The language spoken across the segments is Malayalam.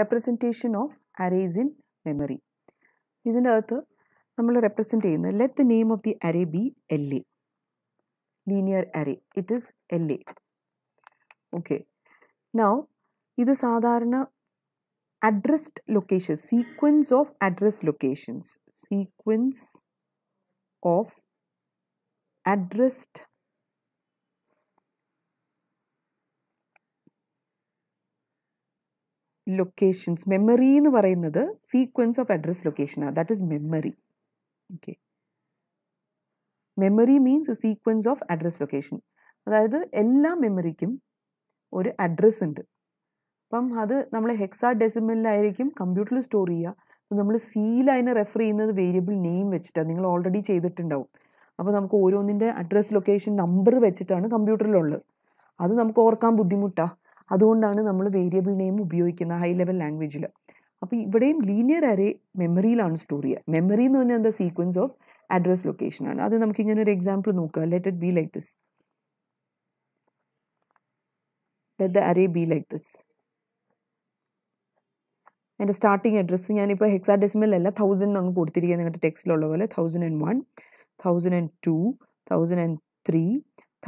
Representation of arrays in memory ഇതിൻ്റെ അകത്ത് നമ്മൾ റെപ്രസെൻ്റ് ചെയ്യുന്നത് let the name of the array be L A linear array it is L A okay now ഇത് സാധാരണ addressed location sequence of address locations sequence of addressed locations memory എന്ന് പറയുന്നത് സീക്വൻസ് ഓഫ് അഡ്രസ് ലൊക്കേഷനാണ് that is memory okay memory means sequence of address location അതായത് എല്ലാ മെമ്മറിക്കും ഒരു അഡ്രസ്സ് ഉണ്ട് അപ്പം അത് നമ്മൾ ഹെക്സാ ഡെസിമലിലായിരിക്കും കമ്പ്യൂട്ടറിൽ സ്റ്റോർ ചെയ്യുക അപ്പം നമ്മൾ സിയിൽ അതിനെ റെഫർ ചെയ്യുന്നത് വേരിയബിൾ നെയിം വെച്ചിട്ടാണ് നിങ്ങൾ ഓൾറെഡി ചെയ്തിട്ടുണ്ടാവും അപ്പോൾ നമുക്ക് ഓരോന്നിൻ്റെ അഡ്രസ് ലൊക്കേഷൻ നമ്പർ വെച്ചിട്ടാണ് കമ്പ്യൂട്ടറിലുള്ളത് അത് നമുക്ക് ഓർക്കാൻ ബുദ്ധിമുട്ടാണ് അതുകൊണ്ടാണ് നമ്മൾ വേരിയബിൾ നെയിം ഉപയോഗിക്കുന്നത് ഹൈ ലെവൽ ലാംഗ്വേജിൽ അപ്പോൾ ഇവിടെയും ലീനിയർ അരേ മെമ്മറിയിലാണ് സ്റ്റോർ ചെയ്യുക മെമ്മറി എന്ന് പറഞ്ഞാൽ എന്താ സീക്വൻസ് ഓഫ് അഡ്രസ് ലൊക്കേഷനാണ് അത് നമുക്ക് ഇങ്ങനെ ഒരു എക്സാമ്പിൾ നോക്കുക let it be like this let the array be like this എൻ്റെ സ്റ്റാർട്ടിങ് അഡ്രസ്സ് ഞാനിപ്പോൾ ഹെക്സാ ഡെസിമൽ അല്ല തൗസൻഡ് അങ്ങ് കൊടുത്തിരിക്കുക നിങ്ങളുടെ ടെക്സ്റ്റിലുള്ള പോലെ thousand and one thousand and two thousand and three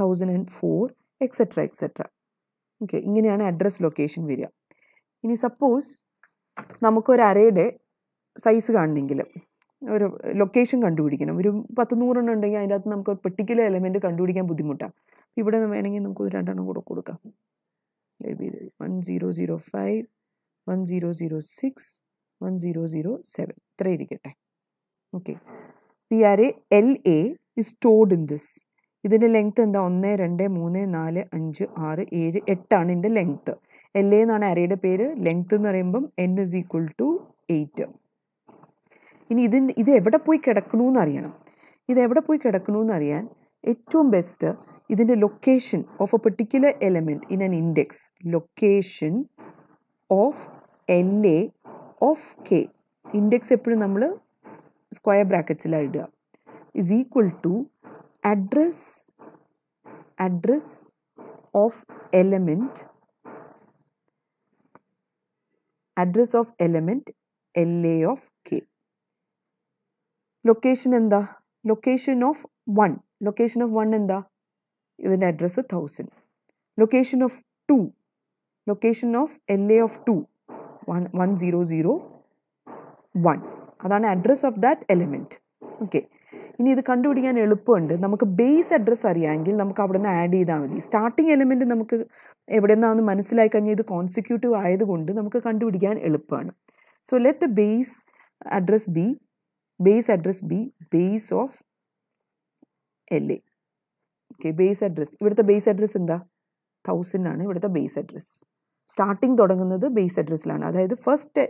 thousand and four etcetera etcetera okay ഇങ്ങനെയാണ് അഡ്രസ് ലൊക്കേഷൻ വരിക ഇനി സപ്പോസ് നമുക്കൊരു അരയുടെ സൈസ് കാണണമെങ്കിൽ ഒരു ലൊക്കേഷൻ കണ്ടുപിടിക്കണം ഒരു പത്ത് നൂറെണ്ണം ഉണ്ടെങ്കിൽ അതിൻ്റെ അകത്ത് നമുക്ക് പെർട്ടിക്കുലർ എലമെൻ്റ് കണ്ടുപിടിക്കാൻ ബുദ്ധിമുട്ടാണ് ഇവിടെ വേണമെങ്കിൽ നമുക്ക് രണ്ടെണ്ണം കൂടെ കൊടുക്കാം one zero zero five one zero zero six one zero zero seven ഇത്ര ഇരിക്കട്ടെ okay P R A L A is stored in this ഇതിൻ്റെ ലെങ്ത്ത് എന്താ ഒന്ന് രണ്ട് മൂന്ന് നാല് അഞ്ച് ആറ് ഏഴ് എട്ടാണ് ഇതിൻ്റെ ലെങ്ത്ത് എൽ എ എന്നാണ് അരയുടെ പേര് ലെങ്ത്ത് എന്ന് പറയുമ്പം N is equal to eight ഇനി ഇതിന് ഇത് എവിടെ പോയി കിടക്കണു എന്നറിയണം ഇത് എവിടെ പോയി കിടക്കണു എന്നറിയാൻ ഏറ്റവും ബെസ്റ്റ് ഇതിൻ്റെ location of a particular element in an index location of L A of K index എപ്പോഴും നമ്മൾ സ്ക്വയർ ബ്രാക്കറ്റ്സിലാണ് ഇടുക is equal to address address of element address of element LA of K. Location in the location of 1. Location of 1 in the ഇതിൻ്റെ address thousand location of two location of L of of two one one address of that element. Okay. ഇനി ഇത് കണ്ടുപിടിക്കാൻ എളുപ്പമുണ്ട് നമുക്ക് ബേസ് അഡ്രസ്സ് അറിയാമെങ്കിൽ നമുക്ക് അവിടെ നിന്ന് ആഡ് ചെയ്താൽ മതി സ്റ്റാർട്ടിങ് എലമെൻറ്റ് നമുക്ക് എവിടെ നിന്നാണെന്ന് മനസ്സിലായി കഴിഞ്ഞാൽ ഇത് കോൺസിക്യൂട്ടീവ് ആയതുകൊണ്ട് നമുക്ക് കണ്ടുപിടിക്കാൻ എളുപ്പമാണ് so let the base address B base address B base of L A okay base address ഇവിടുത്തെ ബേസ് അഡ്രസ്സ് എന്താ തൗസൻഡ് ആണ് ഇവിടുത്തെ ബേസ് അഡ്രസ്സ് സ്റ്റാർട്ടിങ് തുടങ്ങുന്നത് ബേസ് അഡ്രസ്സിലാണ് അതായത് first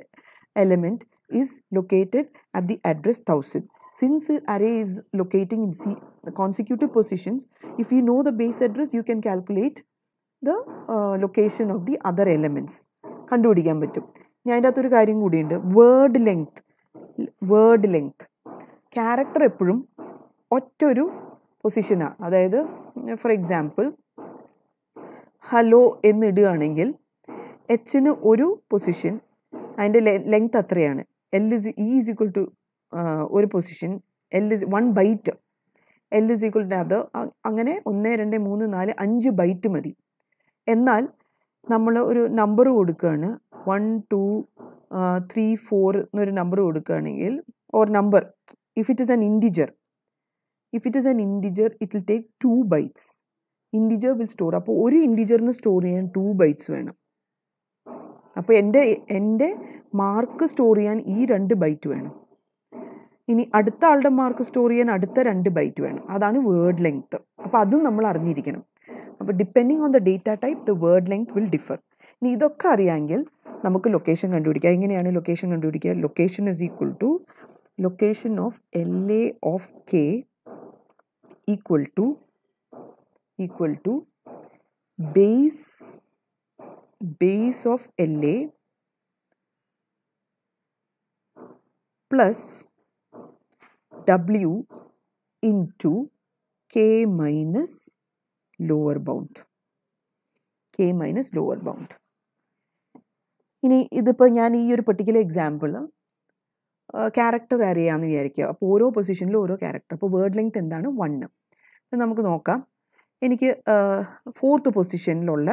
element is located at the address thousand Since array is locating in C consecutive positions, if you know the base address, you can calculate the uh, location of the other elements. കണ്ടുപിടിക്കാൻ പറ്റും ഞാൻ അതിൻ്റെ അകത്തൊരു കാര്യം കൂടിയുണ്ട് word length word length character എപ്പോഴും ഒറ്റ ഒരു പൊസിഷനാണ് അതായത് ഫോർ എക്സാമ്പിൾ ഹലോ എന്നിടുകയാണെങ്കിൽ എച്ചിന് ഒരു പൊസിഷൻ അതിൻ്റെ ലെങ്ത് അത്രയാണ് L is E is equal to ഒരു position L is one byte L is equal to അത് അങ്ങനെ ഒന്ന് രണ്ട് മൂന്ന് നാല് അഞ്ച് ബൈറ്റ് മതി എന്നാൽ നമ്മൾ ഒരു നമ്പർ കൊടുക്കുകയാണ് വൺ ടു ത്രീ ഫോർ എന്നൊരു നമ്പർ കൊടുക്കുകയാണെങ്കിൽ or number if it is an integer if it is an integer it will take two bytes integer will store അപ്പോൾ ഒരു ഇൻഡിജറിന് സ്റ്റോർ ചെയ്യാൻ ടു ബൈറ്റ്സ് വേണം അപ്പോൾ എൻ്റെ എൻ്റെ മാർക്ക് സ്റ്റോർ ചെയ്യാൻ ഈ രണ്ട് ബൈറ്റ് വേണം ഇനി അടുത്ത ആളുടെ മാർക്ക് സ്റ്റോർ ചെയ്യാൻ അടുത്ത രണ്ട് ബൈറ്റ് വേണം അതാണ് വേർഡ് ലെങ്ത്ത് അപ്പോൾ അതും നമ്മൾ അറിഞ്ഞിരിക്കണം അപ്പോൾ depending on the data type the word length will differ ഇനി ഇതൊക്കെ അറിയാമെങ്കിൽ നമുക്ക് ലൊക്കേഷൻ കണ്ടുപിടിക്കുക എങ്ങനെയാണ് ലൊക്കേഷൻ കണ്ടുപിടിക്കുക location is equal to location of L A of K equal to equal to base base of L A plus W into K minus lower bound. K minus lower bound. ഇനി ഇതിപ്പോൾ ഞാൻ ഈ ഒരു പെർട്ടിക്കുലർ എക്സാമ്പിൾ ക്യാരക്ടർ അറിയാമെന്ന് വിചാരിക്കുക അപ്പോൾ ഓരോ പൊസിഷനിലും ഓരോ ക്യാരക്ടർ അപ്പോൾ വേർഡ് ലെങ്ത് എന്താണ് വണ്ണ് നമുക്ക് നോക്കാം എനിക്ക് ഫോർത്ത് പൊസിഷനിലുള്ള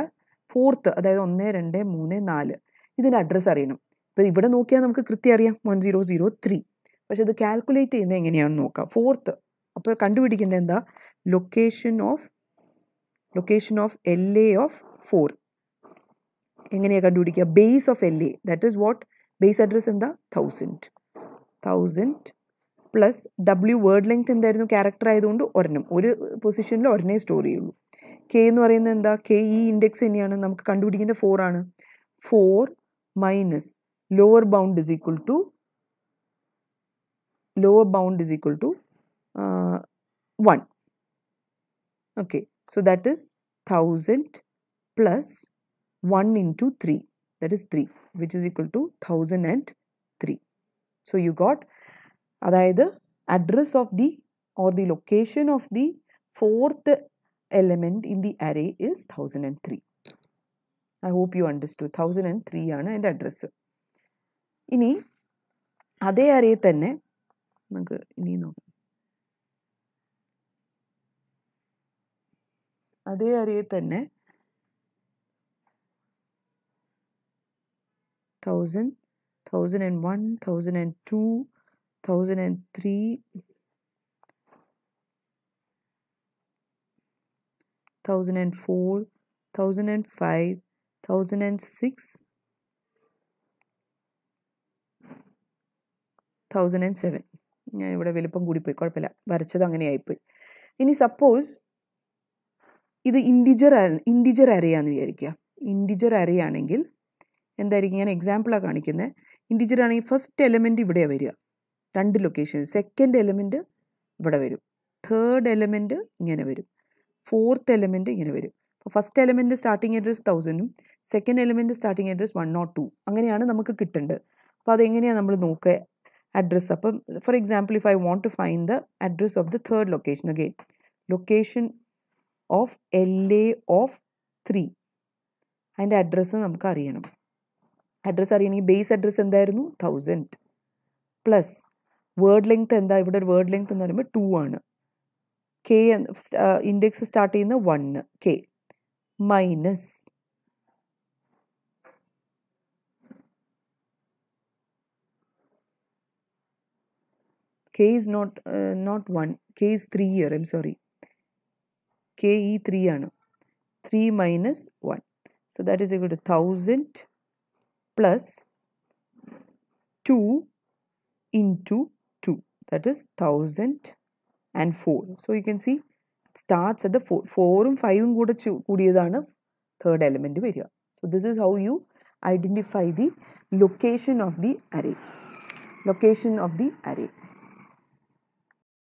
ഫോർത്ത് അതായത് ഒന്ന് രണ്ട് മൂന്ന് നാല് ഇതിൻ്റെ അഡ്രസ്സ് അറിയണം ഇപ്പോൾ ഇവിടെ നോക്കിയാൽ നമുക്ക് കൃത്യം അറിയാം വൺ സീറോ സീറോ ത്രീ പക്ഷെ അത് കാൽക്കുലേറ്റ് ചെയ്യുന്നത് എങ്ങനെയാണെന്ന് നോക്കാം ഫോർത്ത് അപ്പോൾ കണ്ടുപിടിക്കേണ്ട എന്താ location of location of L A of four എങ്ങനെയാണ് കണ്ടുപിടിക്കുക base of L A that is what base address എന്താ thousand thousand plus W word length എന്തായിരുന്നു ക്യാരക്ടർ ആയതുകൊണ്ട് ഒരെണ്ണം ഒരു പൊസിഷനിൽ ഒരെണ്ണേ സ്റ്റോർ ചെയ്യുള്ളൂ കെ എന്ന് പറയുന്നത് എന്താ കെ ഈ ഇൻഡെക്സ് തന്നെയാണ് നമുക്ക് കണ്ടുപിടിക്കേണ്ട ഫോർ ആണ് four minus lower bound is equal to lower bound is equal to uh, 1. Okay, so that is 1000 plus 1 into 3 that is 3 which is equal to 1003. So you got the address of the or the location of the fourth element in the array is 1003. I hope you understood. 1003 and address. Address ഇനി അതേ നമുക്ക് ഇനി നോക്കാം അതേ അരിയിൽ തന്നെ thousand thousand and one thousand and two thousand and three thousand and four thousand and five thousand and six thousand and seven ഞാൻ ഇവിടെ വലുപ്പം കൂടിപ്പോയി കുഴപ്പമില്ല വരച്ചത് ആയിപ്പോയി ഇനി സപ്പോസ് ഇത് ഇൻഡിജർ ഇൻഡിജർ അരയാന്ന് വിചാരിക്കുക ഇൻഡിജർ അരയാണെങ്കിൽ എന്തായിരിക്കും ഞാൻ എക്സാമ്പിളാണ് കാണിക്കുന്നത് ഇൻഡിജർ ആണെങ്കിൽ ഫസ്റ്റ് എലമെൻറ്റ് ഇവിടെയാണ് വരിക രണ്ട് ലൊക്കേഷൻ സെക്കൻഡ് എലമെൻറ്റ് ഇവിടെ വരും തേർഡ് എലമെൻറ്റ് ഇങ്ങനെ വരും ഫോർത്ത് എലമെൻറ്റ് ഇങ്ങനെ വരും അപ്പോൾ ഫസ്റ്റ് എലമെൻറ്റ് സ്റ്റാർട്ടിംഗ് അഡ്രസ് തൗസൻഡും second element starting address one nought two അങ്ങനെയാണ് നമുക്ക് കിട്ടേണ്ടത് അപ്പോൾ അതെങ്ങനെയാണ് നമ്മൾ നോക്കുക അഡ്രസ്സ് അപ്പം for example if I want to to the address of the third location location location of L A of three അതിൻ്റെ അഡ്രസ്സ് നമുക്ക് അറിയണം അഡ്രസ്സ് അറിയണമെങ്കിൽ ബേസ് അഡ്രസ്സ് എന്തായിരുന്നു തൗസൻഡ് പ്ലസ് വേർഡ് ലെങ്ത് എന്താ ഇവിടെ ഒരു വേർഡ് ലെങ്ത് എന്ന് പറയുമ്പോൾ ടു ആണ് കെ ഇൻഡെക്സ് സ്റ്റാർട്ട് ചെയ്യുന്ന one K minus K is not uh, not 1. K is 3 here. I'm sorry. K E 3 ആണ് 3 minus 1. So that is equal to 1000 plus 2 into 2. That is 1004. So you can see it starts at the 4. 4 and 5 ഉം കൂടെ കൂടിയതാണ് third element area. So this is how you identify the location of the array. Location of the array.